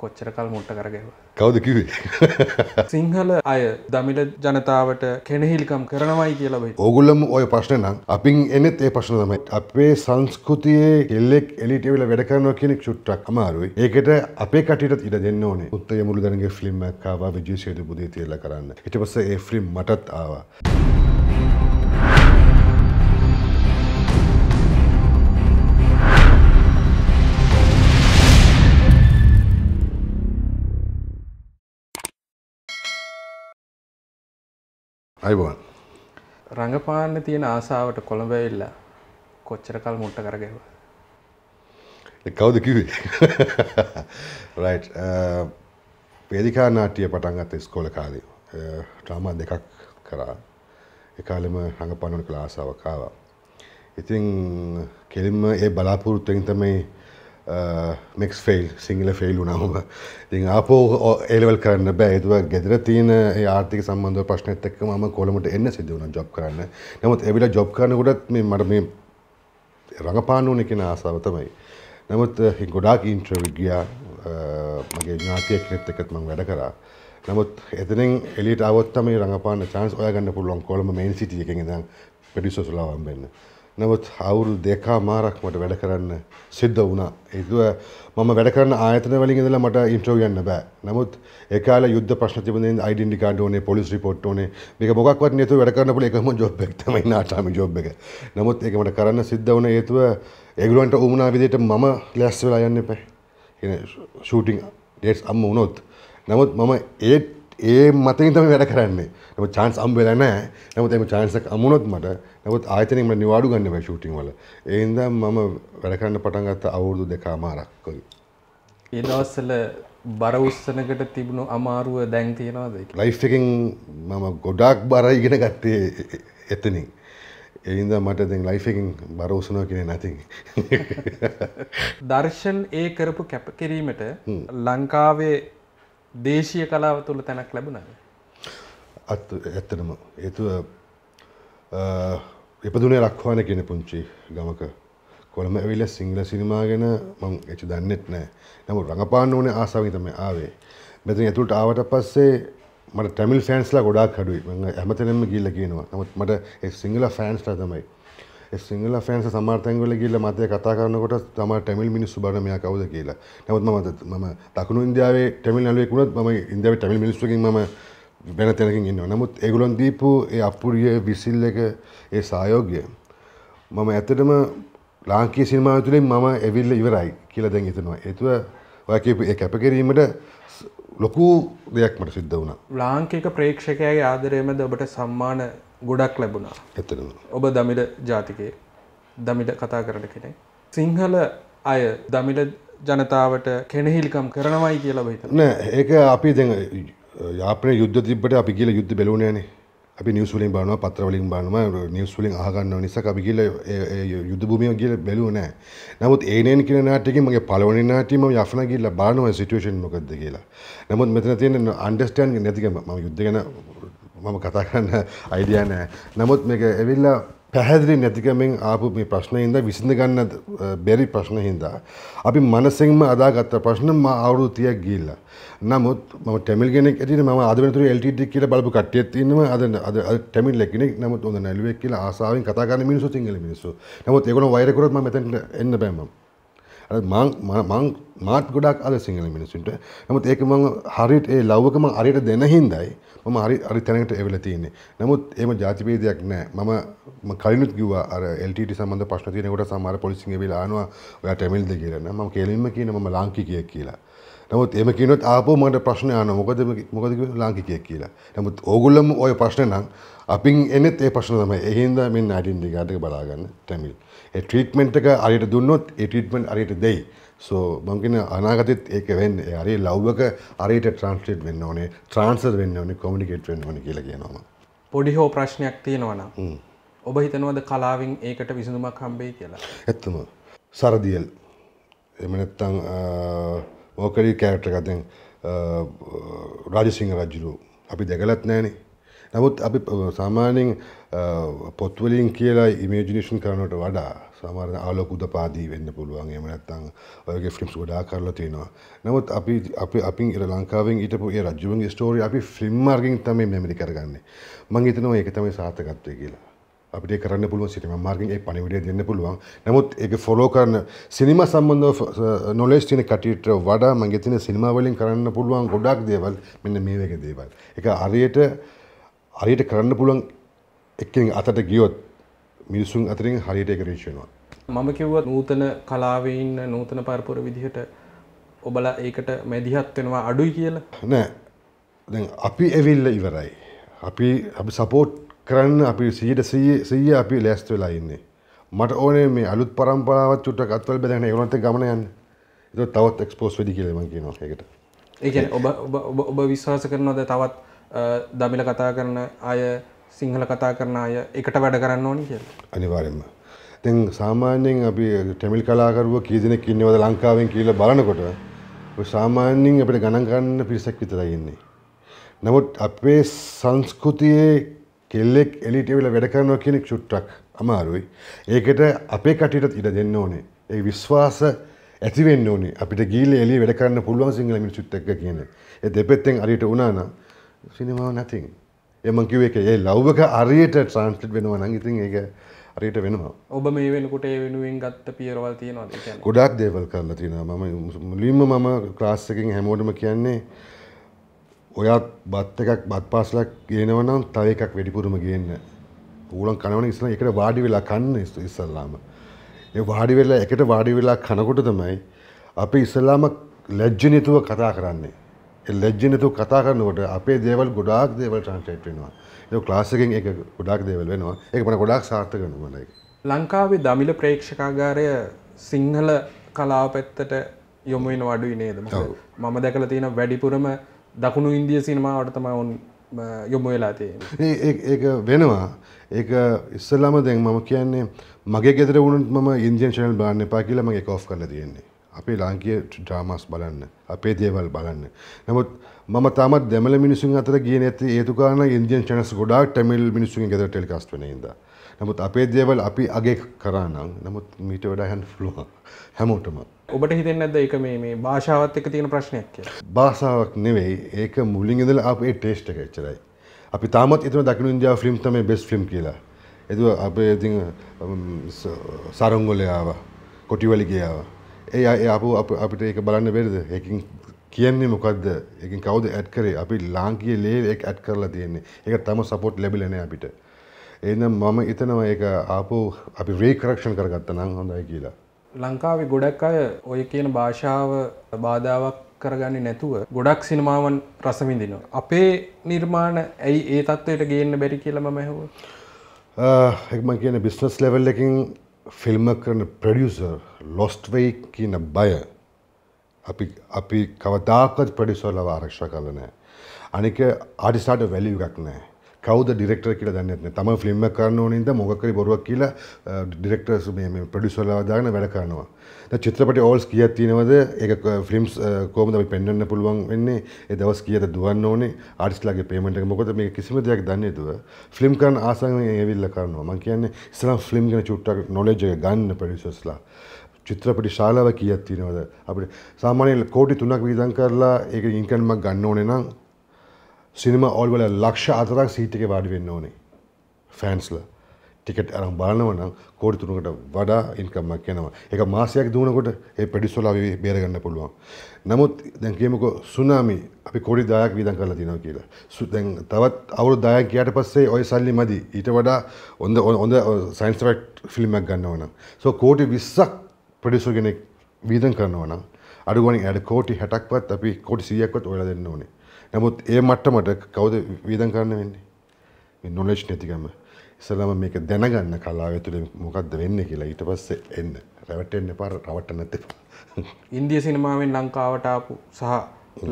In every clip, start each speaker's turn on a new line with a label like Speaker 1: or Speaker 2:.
Speaker 1: කොච්චරකල් මුට්ට කරගව
Speaker 2: කවද කිවේ
Speaker 1: සිංහල අය දමිල ජනතාවට කෙනෙහිලිකම් කරනවයි කියලබයි
Speaker 2: ඔගුල්ලම ඔය ප්‍රශ්න නම් අපින් එනෙත් ඒ ප්‍රශ්න තමයි අපේ සංස්කෘතියේ කෙල්ලෙක් එලිටවෙල වැඩ කරනවා කෙනෙක් චුට්ටක් අමාරුයි ඒකට අපේ කටට ඉඩ දෙන්න ඕනේ උත්තය මුළුදරගේ ෆිල්ම්මක්කාවා විජේසයට බුදේ තියල කරන්න හිට පස්ස ඒ ෆිල්ම් මටත් ආවා.
Speaker 1: අයිබෝන් රඟපාන්න තියෙන ආසාාවට කොළඹවෙල්ල කොච්චර කල් මුට්ට කරගව
Speaker 2: කවුද කිවේ පේදිකා uh, නාටිය පටන්ගත් ස්කෝල කාලය ට්‍රාමා uh, දෙකක් කරා එකකාලෙම රඟපානුවන කළ ආසාාවකාවා ඉතින් කෙලින්ම ඒ බලාපොරොත්තුවෙන් තමයි මික්ස් ෆෙල් සිංහල ෆෙල් වුනහම ති අපෝ ඒලවල් කරන්න බෑ තුව ගෙදර තියන ආර්ථික සම්බන්ධ ප්‍රශ්නත් එක්ක ම කොළමට එන්න සිද වන ජොබ් කරන්න නමුත් එවිලා ජොබ් කරනකොටත් මේ මට මේ රඟපානුවන කෙන ආසාව තමයි නමුත් uh, ගොඩාක් ඉන්ට්‍රවි ගියා uh, මගේ ඥාතිය කෙනෙත් එකත් මං වැඩ කරා නමුත් එතනින් එලිට අවත්තම රඟපාන චාන්ස් ඔයගන්න පුළුවන් කොළම මේන් සිටියකින් ඉඳන් පෙඩිසොසුලාවම් වෙන්න නවත් අවුරුදු දෙකමාරක් මට වැඩ කරන්න සිද්ධ වුණා. ඒතුව මම වැඩ කරන ආයතන වලින් ඉඳලා මට ඉන්ටර්වයුව යන්න බෑ. නමුත් ඒ කාලේ යුද්ධ ප්‍රශ්න තිබුණේ ඩෙන්ටි කාඩ් ඕනේ, පොලිස් රිපෝට් ඕනේ. මේක මොකක්වත් නැතුව වැඩ කරන්න පුළුවන් එකම ජොබ් එක තමයි නාටාමි ජොබ් එක. නමුත් ඒක මට කරන්න සිද්ධ වුණ හේතුව ඒගොල්ලන්ට වුණා විදිහට මම ලෑස්ති වෙලා යන්න එපා. ඒ ෂූටින් ඩේට්ස් අම්ම වුණොත්. නමුත් මම ඒත් ඒ මතින් තම වැඩ කරන්නේ නම චාන්ස් අම් වෙලා නෑ නමුත් එම චාන්සක් අමුණොත් මට නමුත් ආයතනෙන් මට නිවාඩු ගන්න බෑ ෂූටින් වල ඒ හින්දා මම වැඩ කරන්න පටන් ගත්ත අවුරුදු දෙකමාරක් වගේ
Speaker 1: ඒ දවස්වල බර උස්සනකට තිබුණු අමාරුව දැන් තියෙනවද
Speaker 2: ලයිෆ් එකෙන් මම ගොඩාක් බර ඉගෙන ගත්තේ එතනින් ඒ හින්දා මට දැන් ලයිෆ් එකෙන් බර උස්සනවා කියන්නේ නැති
Speaker 1: දර්ශන් ඒ කරපු කැපකිරීමට ලංකාවේ දේශීය කලාව තුළ තැනක් ලැබුණද
Speaker 2: ඇත්තනම ඒතු එපදුනේ ලක්වාන කෙන පුංචි ගමක කොළම ඇවිල සිංහල සිනිමා ගැන මං එච දන්නෙත් නෑ නමු රඟපාන්න ඕනේ ආසාවිතම ආවේ මෙතන ඇතුළට ආවට පස්සේ මට ටැමිල් ෆෑන්ස්ලා ගොඩාක් කඩුයි මඟ ඇමතනෙම ගිල්ල කියනවා නමුත් මට සිංහල ෆෑන්ස්ලා තමයි සිංහල ෆෑන්ස සමාර්තන්ගල ගිල්ල මතය කතා කරනකොට තම ටැමිල් මිනිස්සු බන මෙයා කවුද කියලා නමුත් මම මම දකුණු ඉන්දියාවේ ටැමිල් නලුවෙකුණත් මම ඉන්දියාවේ ටැමිල් මිනිස්සුකින් මම වෙන තැනකින් ඉන්නවා නමුත් ඒගොල්ලොන් දීපු ඒ අපුරිය විසිල් එක ඒ සහයෝගය මම ඇත්තටම ලාංකීය සිනමාව තුළින් මම ඇවිල්ල ඉවරයි කියලා දැන් හිතනවා ඒතුව ඔය කියපු ඒ කැපකිරීමට ලොකු දෙයක් මට සිද්ධ වුණ
Speaker 1: ලාංකික ප්‍රේක්ෂකයාගේ ආදරයමද ඔබට සම්මාන ගොඩක් ලැබුණා එතන ඔබ දමිට ජාතිකයේ දමිට කතා කරන කෙනෙ සිංහල අය දමිට ජනතාවට කෙනෙහිල්කම් කරනවයි කියලා හිත
Speaker 2: නෑ ඒක අපි දෙ යාපේ යුද්ධ තිබට අපි කියල යුද්ධ බැලුණනේ අපි නිවසුලින් බලනවා පත්‍රවලින් බලනවා නිවසුලින් අහගන්නව නිසා අපි ගිහලා යුද්ධ භූමිය ගිහලා බැලුවේ නැහැ. නමුත් ඒනෙන් කියන නාට්‍යකින් මගේ පළවෙනි නාට්‍යය මම යෆනා ගිහලා බලනවා සිටුේෂන් මොකද්ද කියලා. නමුත් මෙතන තියෙන අන්ඩර්ස්ටෑන්ඩින් නැතිකම මම යුද්ධ ගැන මම කතා කරන්න අයිඩියා නැහැ. නමුත් මේක ඇවිල්ලා පැහැදිලි නැතිකමෙන් ආපු මේ ප්‍රශ්න හින්දා විසඳ ගන්න බැරි ප්‍රශ්න හින්දා අපි මනසින්ම අදාගත්ත ප්‍රශ්න මම අවුරුදු 30ක් ගිහිල්ලා. නමුත් මම ටැමිල් කෙනෙක් ඇටියෙ මම අද වෙනතුරු LTD කියලා බලපු කට්ටියක් ඉන්නවා. අද අද අද ටැමිල් කෙනෙක් නමුත් හොඳ නැළුවෙක් කියලා ආසාවෙන් කතා කරන මිනිස්සු සිංහල මිනිස්සු. නමුත් ඒගොල්ලෝ වෛර කරොත් මම මෙතෙන්ට එන්න බෑ මම. මං මාත් ගොඩක් අද සිංහල මිනිසුන්ට නමුත් ඒක මං හරිට ඒ ලව්වකම අරියට දෙන හින්දයි මම හරි අරි තැනකට එවල තියෙන්නේ නමුත් එම ජාතිපේදයක් නෑ මම කලනුත් ගව අර එල්ට සම්බඳ පශ්නතියනකොට සමාර පොලිසිංහ වෙලානවා ඔයා ටැමිල්ද කියරන්න ම කෙලින්ම කියන ම ලාංකිකය කියලා නමුත් එම කියනොත් ආපෝ මට ප්‍රශ්න යන මොකද මොකද ලාංකිකයෙක් කියලා. නමුත් ඕගොල්ලොම ওই ප්‍රශ්න නම් අපින් එනෙත් ඒ ප්‍රශ්න තමයි. ඒ හින්දා මෙන්න ඩෙන්ටි කාඩ් එක බලා ගන්න ටැමිල්. ඒ ට්‍රීට්මන්ට් එක හරියට දුන්නොත් ඒ ට්‍රීට්මන්ට් හරියට දෙයි. සෝ මම කියන අනාගතෙත් ඒක වෙන්නේ. ඒ හරිය ලව් එක හරියට ට්‍රාන්ස්ලේට් වෙන්න ඕනේ, ට්‍රාන්ස්ෆර් වෙන්න ඕනේ, කොමියුනිකේට් වෙන්න ඕනේ කියලා කියනවා මම.
Speaker 1: පොඩි හෝ ප්‍රශ්නයක් තියෙනවා නම් ඔබ හිතනවද කලාවෙන් ඒකට විසඳුමක් හම්බෙයි කියලා?
Speaker 2: ඇත්තම සරදියල් එහෙම නැත්නම් ඕකරි කෑට්ටකතින් රාජසිංහ රජ්ජුරු අපි දැකලත් නෑනේ නමුත් අපි සාමාන්‍යෙන් පොත්වලින් කියලා ඉමේජිනේෂන් කරනට වඩා සාමාරණ ආලෝක උදපාදී වෙන්න පුළුවන් එහෙම නැත්නම් ඔයගේ ෆිල්ම්ස් ගොඩාක් කරලා තියෙනවා. නමුත් අපි අපි අපින් ඉර ලංකාවෙන් හිටපු ඒ රජුන්ගේ ස්ටෝරි අපි ෆිල්ම් මාර්ගෙන් තමයි මෙමරි කරගන්නේ. මම හිතනවා ඒක තමයි සාර්ථකත්වය කියලා. අපිට කරන්න පුළුව සිටම මාර්ගෙන්ගේ පණිවිඩය දෙන්න පුළුවන් නමුත් එක ෆොලෝ කරන සිනිම සම්බන්ධ නොලෙස් තින කටට වඩා මගේ තින සිනිමාවලින් කරන්න පුළුවන් ගොඩක් දේවල් මෙන්න මේ වගේ දේවල් එක අරියට අරියට කරන්න පුළුවන් එකින් අතට ගියොත් මිනිසුන් අතරින් හරියට එක රේෂනවා
Speaker 1: මම කිව්වත් නූතන කලාවේ ඉන්න නූතන පරපුර විදිහට ඔබලා ඒකට මැදිහත් වෙනවා අඩුයි කියලා
Speaker 2: නෑ දැන් අපි ඇවිල්ල ඉවරයි අපි අපි සපෝට් කරන්න අපි සීට සීය අපි ලැස්ත වෙලා ඉන්නේ. මට ඕනේ මේ අලුත් පරම්පරාවත් චුට්ටක් අත්වල බැලගෙන ඒගොල්ලන්ට ගමන යන්න. ඒක තවත් එක්ස්පෝස් වෙදි කියලා මම කියනවා ඒකට.
Speaker 1: ඒ කියන්නේ ඔබ ඔබ ඔබ විශ්වාස කරනවද තවත් දමිල කතා කරන අය සිංහල කතා කරන අය එකට වැඩ කරන්න ඕනි කියලා?
Speaker 2: අනිවාර්යයෙන්ම. දැන් සාමාන්‍යයෙන් අපි තමිල් කලාකරුවෝ කී දෙනෙක් ඉන්නවද ලංකාවෙන් කියලා බලනකොට ඔය සාමාන්‍යයෙන් අපිට ගණන් ගන්න පිරිසක් විතරයි ඉන්නේ. නමුත් අපේ සංස්කෘතියේ කෙල්ලෙක් එලිටවෙල වැඩ කරනවා කෙනෙක් චුට්ටක් අමාරුයි. ඒකට අපේ කටයුටත් ඉඩ දෙන්න ඕනේ. ඒ විශ්වාස ඇතිවෙන්න ඕනේ අපිට ගීල එලි වැඩ කරන්න පුළුවන් සිංහල මිනිසුත් එක්ක කියන. ඒ දෙපෙත්තෙන් අරියට වුණා නම් සිනමාව නැතින්. එම කිව් එක ඒ ලෞවක අරියට ට්‍රාන්ස්ලට් වෙනවා නම් ඉතින් ඒක හරියට වෙනවා
Speaker 1: ඔබ මේ වෙනකොට ඒ වෙනුවෙන් ගත්ත පියරවල් තියෙනවා
Speaker 2: ගොඩක් දේවල් කරලා තියෙනවා මම මුලින්ම මම ක්ලාස් එකෙන් හැමෝටම කියන්නේ ඔයාත් බත් එකක් බත් පාසලක් ගේනවනම් තව එකක් වැඩිපුරම ගේන්න. ඕලන් කනවන ඉස්සලා එකට වාඩි වෙලා කන්න ඉස්සල්ලාම. ඒ වාඩි වෙලා එකට වාඩි වෙලා කනකොට තමයි අපි ඉස්සල්ලාම ලැජ්ජනිතුව කතා කරන්නේ. ඒ ලැජ්ජනිතුව කතා කරනකොට අපේ දේවල් ගොඩාක් දේවල් ට්‍රාන්ස්ලේට් වෙනවා. ඒක ක්ලාස් එකෙන් ඒක ගොඩාක් දේවල් වෙනවා. ඒක මට ගොඩාක් සාර්ථක වෙනවා මලයි.
Speaker 1: ලංකාවේ දමිළ ප්‍රේක්ෂකාගාරය සිංහල කලාව පැත්තට යොමු වෙන අඩුයි නේද? මම දැකලා තියෙන වැඩිපුරම දකුණු ඉන්දිය සිනමාවට තම ඔවන් යොමු වෙලා තිය
Speaker 2: ඒ වෙනවා ඒක ඉස්සල්ලාම දැන් මම කියන්නේ මගේ ගෙදර වුණුත් ම ඉන්දියන් ශනල් බලන්න එපා කියලම එක කෝ් කල තියෙන්නේ අපේ ලාංකිය ඩ්‍රාමස් බලන්න අපේ දේවල් බලන්න නමුත් මම තාමත් දැමල මිනිසුන් අතර ගිය නැති ඒතුකාන ඉන්දියන් චනස් ගොඩක් ටැමිල් මිනිසුන් ගෙදර ටෙල්කස්ට වනද නමුත් අපේ දේවල් අපි අගේ කරානම් නමුත් මීට වඩා හැන් ෆ්ලුව හැමෝටමක්
Speaker 1: ඔබට හිතෙන් ඇද එක මේ භාෂාවත් එක තියෙන ප්‍රශ්නයක් කිය
Speaker 2: භාෂාවක් නෙවෙයි ඒක මුලින්ඉදල අපේ ටේස්ට එක එච්චරයි අපි තාමත් එතන දකිනු ඉන්දයා ෆිල්ම් තමයි බෙස් ෆිල්ම් කියලා එතුව අපේ ඉති සරංගොලයාව කොටිවලිගයාව ඒ අය අපපු අපිට ඒක බලන්න බෙරද ඒකින් කියන්නේ මොකක්ද එකින් කවුද ඇත් කරේ අපි ලාංකිය ලේ එක ඇත් කරලා තියෙන්නේ එක තම සපොට් ලැබිලනය අපිට එනම් මම එතනවා ඒ ආපු අපි රේකරක්ෂණ කරගත්ත නං හොඳයි
Speaker 1: කියලා ලංකාවේ ගොඩක් අය ඔය කියන භාෂාව බාධාවක් කරගන්න නැතුව ගොඩක් සිනමාවන් රසවිඳිනවා. අපේ නිර්මාණ ඇයි ඒ තත්ත්වයට ගේන්න බැරි කියලම මැහව.
Speaker 2: එක්ම කියන බිස්නස් ලෙවල් එකින් ෆිල්ම කරන ප්‍රඩියසර් ලොස්ට වෙයි කියන බය අපි අපි කවදාකත් ප්‍රඩිසෝල්ලව ආරක්ෂ කරලනෑ. අනික ආඩිස්ටාට වැලිය එකක් නෑ. කවද ඩිරෙක්ටර් කියලා දන්නේ නැහැ. තම ෆිල්ම් එක කරන්න ඕනේ ඉඳ මොකක් හරි බොරුවක් කියලා ඩිරෙක්ටර්ස් මේ මේ ප්‍රොඩියුසර්ලා දාගෙන වැඩ කරනවා. දැන් චිත්‍රපටි ඕල්ස් කීයක් තියෙනවද? ඒක ෆිල්ම්ස් කොහොමද අපි පෙන්වන්න පුළුවන් වෙන්නේ? ඒ දවස් කීයද දුවන්න ඕනේ? ආර්ටිස්ට්ලාගේ පේමන්ට් එක මොකද මේ කිසිම දෙයක් දන්නේ නැතුව ෆිල්ම් කරන ආසාවෙන් ඒවිල්ලා කරනවා. මම කියන්නේ ඉස්සරහ ෆිල්ම් ගැන චුට්ටක් නොලෙජ් එක ගන්න ප්‍රොඩියුසර්ස්ලා. චිත්‍රපටි ශාලාව කීයක් තියෙනවද? අපිට සාමාන්‍යයෙන් කෝටි 3ක් වියදම් කරලා ඒක ඉන්කම්ක් ගන්න ඕනේ නම් සිනිම ඔල්වල ලක්ෂ අතරක් සීටක වාඩි වෙන්න ඕනේ ෆෑන්ස්ල ටිකට් අරම් බලනවනම් කෝඩි තුනකට වඩා ඉන්කම්මක් යනවා එක මාසයක් දුවනකොට ඒ පෙඩිස්සොලාව බේරගන්න පුළුවන් නමුත් දැන් කියමකෝ සුනාමි අපි කොඩි දායක් විදන් කරලා තියෙනවා කියලා දැන් තවත් අවුරුදු දායක් ගියාට පස්සේ ඔය සල්ලි මදි ඊට වඩා හොඳ හොඳ සයින්ස් ෆැක්ට් ෆිල්මයක් ගන්නවා නම් සෝ කෝටි 20ක් ප්‍රොඩියුසර් කෙනෙක් විදන් කරනවා නම් අඩු ගානේ අර කෝටි 60ක්වත් අපි කෝටි 100ක්වත් ඔයලා දෙන්න ඕනේ නමුත් ඒ මට්ටමට කවුද වීදන් කරන්න වෙන්නේ මේ නොලෙජ් නැතිකම ඉස්සලම මේක දැනගන්න කලාව තුළ මොකක්ද වෙන්න කියලා ඊට පස්සේ එන්න රැවටෙන්න එපා රවට්ට නැත්තේ
Speaker 1: ඉන්දිය සිනමාවෙන් ලංකාවට ආපු සහ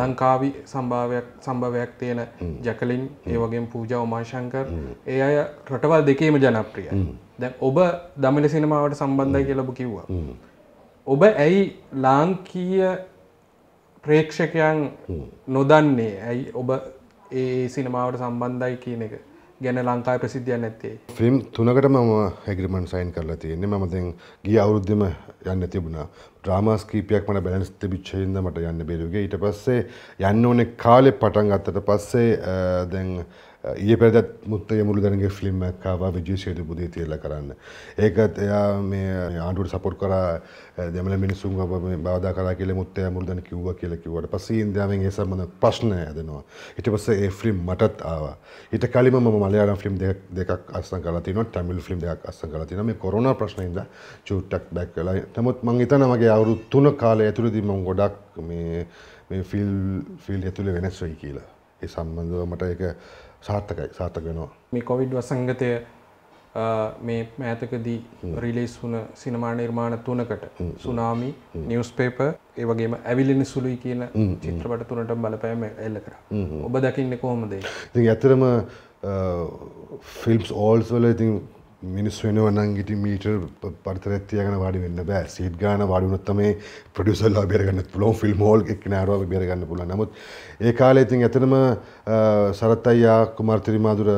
Speaker 1: ලංකාවි සම්භාවයක් සම්භවයක් තියෙන ජැකලින් ඒ වගේ පූජා උමාශංකර් ඒ අය රටවල් දෙකේම ජනප්‍රිය දැන් ඔබ දමිල සිනමාවට සම්බන්ධයි කියලබ කිව්වා ඔබ ඇයි ලාංකීය ප්‍රේක්ෂකයන් නොදන්නේ ඇයි ඔබ ඒ සිනමාවට සම්බන්ධයි කියන එක ගැන ලංකායි ප්‍රසිද්ධියන් ඇත්තේ
Speaker 2: ෆිල්ම් තුනකට මම හැගිරිමන් සයින් කරලා තියෙන්නේ මම දැන් ගිය අවුරුද්දෙම යන්න තිබුණා ඩ්‍රාමාස් කීපයක් මට බැලන්ස් තිබිච්ච හින්දා මට යන්න බැරි වුණේ ඊට පස්සේ යන්න ඕනේ කාලේ පටන් ගත්තට පස්සේ දැන් ඊය පෙරදත් මුත්තය මුළුදරගේ ෆිල්ම් කාවා විජය සේතු බුදේ තියල කරන්න. ඒකත් එයා මේ ආණ්ඩුවට සපොට් කරා දෙමල මිනිසුන් බාධ කලා කියල මුත්තය මුළුදන කිව්ව කියල කිවට පසේ ඉන්දයාමෙන් ඒ සම්බඳ ප්‍රශ්නය ඇදනවා. හිට පස්ස ඒ ෆිල්ම් මටත් ආවා. හිට කලිම මලයාල ෆිල්ම් දෙකක් අස්සන් කලතින ටැමිල් ෆිල්ම් දෙයක් අස්සන් කලතින මේ කොරන ප්‍රශ්නයිද චුට්ටක් බැක් කලා නමුත් මං හිතන මගේ අවුරුත් තුන කාලය ඇතුළදීම ගොඩක් මේ ෆිල් ෆිල් ඇතුළ වෙනස් වෙයි කියලා. ඒ සම්බන්ධව මට එක සාර්ථකයි සාර්ථක වෙනවා
Speaker 1: මේ කොවිඩ් වසංගතය මේ මෑතකදී රිලේස් වුණ සිනමා නිර්මාණ තුනකට සුනාමි නිවස්පේප ඒ වගේම ඇවිලෙන සුළුයි කියන චිත්‍රපට තුනට බලපෑම එල්ල කරා ඔබ දකින්න කොහොමද ඉතින්
Speaker 2: ඇතරම ෆිල්ම්ස් ඕල්ස් වල ඉතින් මිනිස් වෙන වනන් ගිටි මීටර් පරිතරත්තියගෙන වාඩි වෙන්න බෑ සීට් ගාන වාඩිුනොත්තමේ ප්‍රඩියසල්ලා බේරගන්න පුලොන් ෆිල්ම් හෝල් එක් නෑරවාව බේරගන්න පුල නමුත් ඒ කාලේ ඉතින් ඇතනම සරත් අයියා කුමාර්තිරිමාදුර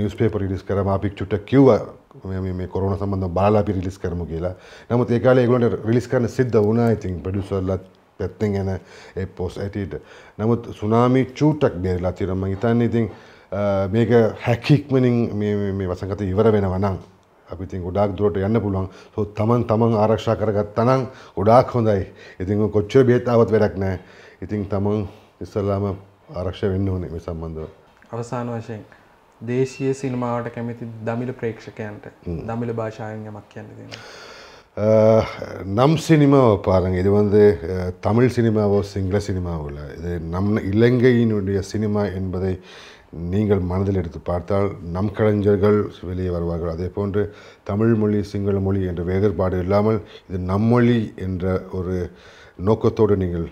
Speaker 2: නිියස්පේප රිලිස් කරම අපික් චුට්ට කිව්ව මේ කොරන සම්බඳ බාලා පිරිලිස් කරම කියලා නමුත් ඒ කාලේ ගොට රිලිස් කරන සිද්ධ වුණා ඉතින් ප්‍රඩියසල්ලත් පැත්තෙන් ගැන පොස් ඇටට නමුත් සුනාමි චූටක් බේරලා තිරම හිතන්න ඉතින් මේක හැකික්මනින් මේ වසගත ඉවර වෙනවනම් අපිතින් ගොඩක් දුරට යන්න පුළුවන් සො තමන් තමන් ආරක්ෂා කරගත්තනම් ගොඩාක් හොඳයි ඉතින් කොච්චර බේතාවත් වැඩක් නෑ ඉතින් තමන් ඉස්සල්ලාම ආරක්ෂ වෙන්න ඕනේ මේ සම්බන්ධව
Speaker 1: අවසාන වශයෙන් දේශීය සිනමාවට කැමති දමිළ ප්‍රේක්ෂකයන්ට දමිළ භාෂාවෙන් යමක් කියන්න
Speaker 2: දෙනවා நம் சினிமாவை பாருங்கள் இது வந்து தமிழ் சினிமாவோ சிங்கள சினிமாவோ இல்லை இது நம் இலங்கையினுடைய சினிமா என்பதை நீங்கள் மனதில் எடுத்து பார்த்தால் நம் கலைஞர்கள் வெளியே வருவார்கள் அதே போன்று தமிழ் மொழி சிங்கள மொழி என்ற வேறுபாடு இல்லாமல் இது நம்மொழி என்ற ஒரு நோக்கத்தோடு நீங்கள்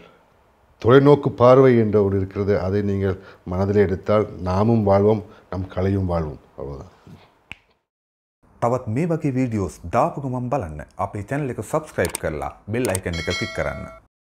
Speaker 2: தொலைநோக்கு பார்வை என்ற ஒரு இருக்கிறது அதை நீங்கள் மனதில் எடுத்தால் நாமும் வாழ்வோம் நம் கலையும் வாழ்வோம் அவ்வளோதான் தவத் மீ வகை வீடியோஸ் தாபுகமம் බලන්න அப்படி சேனலுக்கு சப்ஸ்கிரைப் கரலாம் பில் ஐக்கனுக்கு கிளிக் එක